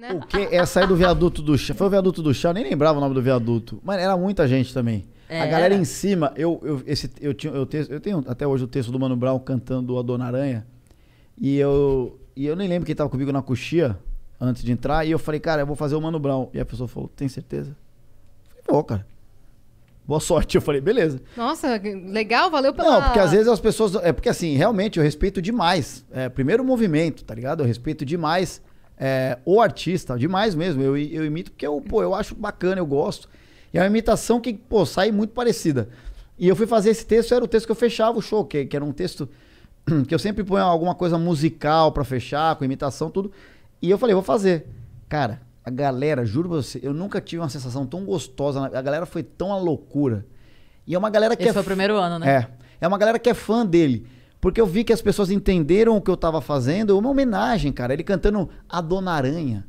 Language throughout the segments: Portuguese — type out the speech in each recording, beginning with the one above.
Né? O quê? É sair do viaduto do chão. Foi o viaduto do chão, nem lembrava o nome do viaduto. Mas era muita gente também. É. A galera em cima, eu, eu, esse, eu, tinha, eu, tenho, eu tenho até hoje o texto do Mano Brown cantando a Dona Aranha. E eu, e eu nem lembro quem tava comigo na coxia antes de entrar. E eu falei, cara, eu vou fazer o Mano Brown. E a pessoa falou, tem certeza? Eu falei, vou, cara. Boa sorte. Eu falei, beleza. Nossa, legal, valeu pela... Não, porque às vezes as pessoas... É porque assim, realmente eu respeito demais. É, primeiro movimento, tá ligado? Eu respeito demais é, o artista, demais mesmo. Eu, eu imito porque eu, pô, eu acho bacana, eu gosto. E é uma imitação que, pô, sai muito parecida. E eu fui fazer esse texto, era o texto que eu fechava o show, que, que era um texto que eu sempre ponho alguma coisa musical para fechar, com imitação, tudo. E eu falei, vou fazer. Cara, a galera, juro pra você, eu nunca tive uma sensação tão gostosa. A galera foi tão a loucura. E é uma galera que. Esse é foi f... o primeiro ano, né? É. É uma galera que é fã dele. Porque eu vi que as pessoas entenderam o que eu tava fazendo. Uma homenagem, cara. Ele cantando A Dona Aranha.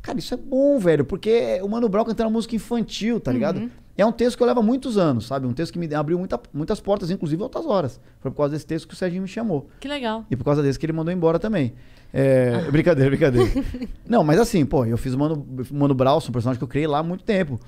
Cara, isso é bom, velho. Porque o Mano Brown cantando música infantil, tá ligado? Uhum. É um texto que eu levo muitos anos, sabe? Um texto que me abriu muita, muitas portas, inclusive outras horas. Foi por causa desse texto que o Serginho me chamou. Que legal. E por causa desse que ele mandou embora também. É, ah. Brincadeira, brincadeira. não, mas assim, pô, eu fiz o Mano, Mano Brown, um personagem que eu criei lá há muito tempo.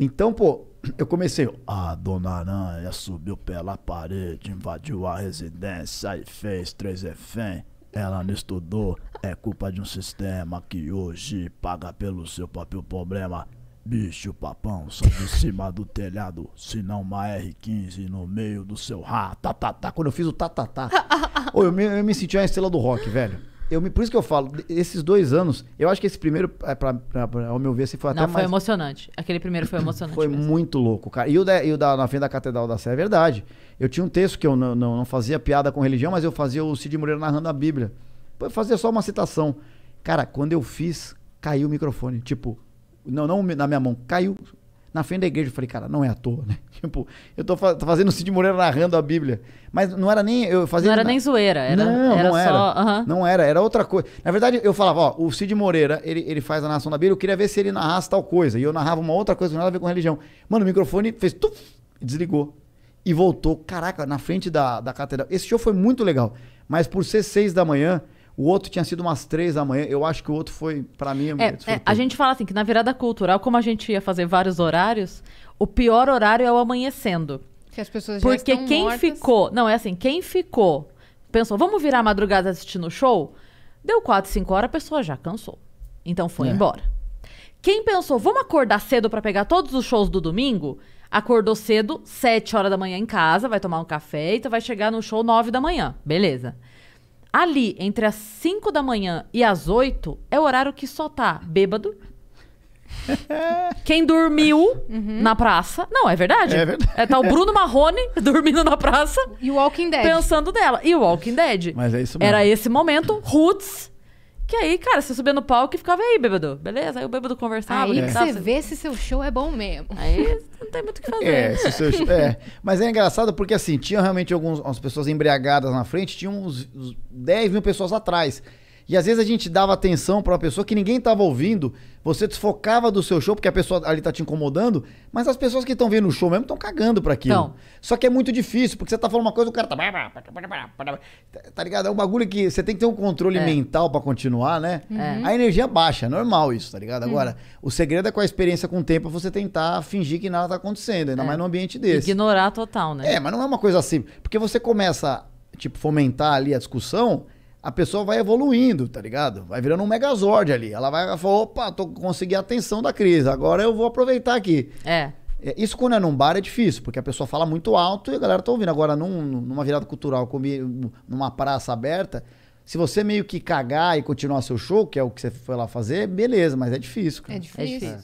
Então, pô, eu comecei. A ah, dona Aranha subiu pela parede, invadiu a residência e fez três reféns. Ela não estudou, é culpa de um sistema que hoje paga pelo seu próprio problema. Bicho papão, sai de cima do telhado, se não uma R15 no meio do seu ra, tá, tá, tá. Quando eu fiz o tá, tá, tá. Ô, eu, me, eu me senti a estrela do rock, velho eu me, por isso que eu falo, esses dois anos, eu acho que esse primeiro, é, pra, pra, pra, ao meu ver, se assim, foi até Não, mais... foi emocionante. Aquele primeiro foi emocionante. foi mesmo. muito louco, cara. E o, da, e o da, na frente da Catedral da Sé é verdade. Eu tinha um texto que eu não, não, não fazia piada com religião, mas eu fazia o Cid Moreira narrando a Bíblia. Eu fazia só uma citação. Cara, quando eu fiz, caiu o microfone. Tipo, não, não na minha mão, caiu na frente da igreja. Eu falei, cara, não é à toa, né? Tipo, eu tô, fa tô fazendo o Cid Moreira narrando a Bíblia. Mas não era nem. Eu fazia não era na... nem zoeira, era, não, era não era. Só, uh -huh. Não era, era outra coisa. Na verdade, eu falava, ó, o Cid Moreira, ele, ele faz a narração da Bíblia, eu queria ver se ele narrasse tal coisa. E eu narrava uma outra coisa que não nada a ver com religião. Mano, o microfone fez tuf, desligou. E voltou, caraca, na frente da, da catedral. Esse show foi muito legal. Mas por ser seis da manhã, o outro tinha sido umas três da manhã. Eu acho que o outro foi, para mim... É, é, a gente fala assim, que na virada cultural, como a gente ia fazer vários horários, o pior horário é o amanhecendo. Que as pessoas já Porque quem mortas. ficou... Não, é assim, quem ficou, pensou, vamos virar madrugada assistindo o show? Deu quatro, cinco horas, a pessoa já cansou. Então foi é. embora. Quem pensou, vamos acordar cedo para pegar todos os shows do domingo? Acordou cedo, sete horas da manhã em casa, vai tomar um café e então vai chegar no show nove da manhã. Beleza. Ali, entre as 5 da manhã e as 8, é o horário que só tá bêbado. Quem dormiu uhum. na praça. Não, é verdade. É verdade. É, tá o Bruno Marrone dormindo na praça. E o Walking Dead. Pensando dela. E o Walking Dead. Mas é isso mesmo. Era esse momento. Roots que aí, cara, você subia no palco e ficava aí, bêbado. Beleza? Aí o bêbado conversava. Aí você vê se seu show é bom mesmo. Aí não tem muito o que é, fazer. É, se seu show, é. Mas é engraçado porque, assim, tinha realmente algumas pessoas embriagadas na frente, tinha uns 10 mil pessoas atrás. E às vezes a gente dava atenção para uma pessoa que ninguém estava ouvindo, você desfocava do seu show porque a pessoa ali tá te incomodando, mas as pessoas que estão vendo o show mesmo estão cagando para aquilo. Só que é muito difícil, porque você tá falando uma coisa, o cara tá, tá tá ligado? É um bagulho que você tem que ter um controle é. mental para continuar, né? Uhum. É. A energia baixa, é normal isso, tá ligado? Uhum. Agora, o segredo é com a experiência com o tempo você tentar fingir que nada tá acontecendo, ainda é. mais num ambiente desse. Ignorar total, né? É, mas não é uma coisa assim, porque você começa tipo fomentar ali a discussão, a pessoa vai evoluindo, tá ligado? Vai virando um megazord ali. Ela vai falar, opa, tô conseguindo a atenção da crise, agora eu vou aproveitar aqui. É. é. Isso quando é num bar é difícil, porque a pessoa fala muito alto e a galera tá ouvindo. Agora, num, numa virada cultural, numa praça aberta, se você meio que cagar e continuar seu show, que é o que você foi lá fazer, beleza, mas é difícil. Cara. É difícil. É difícil.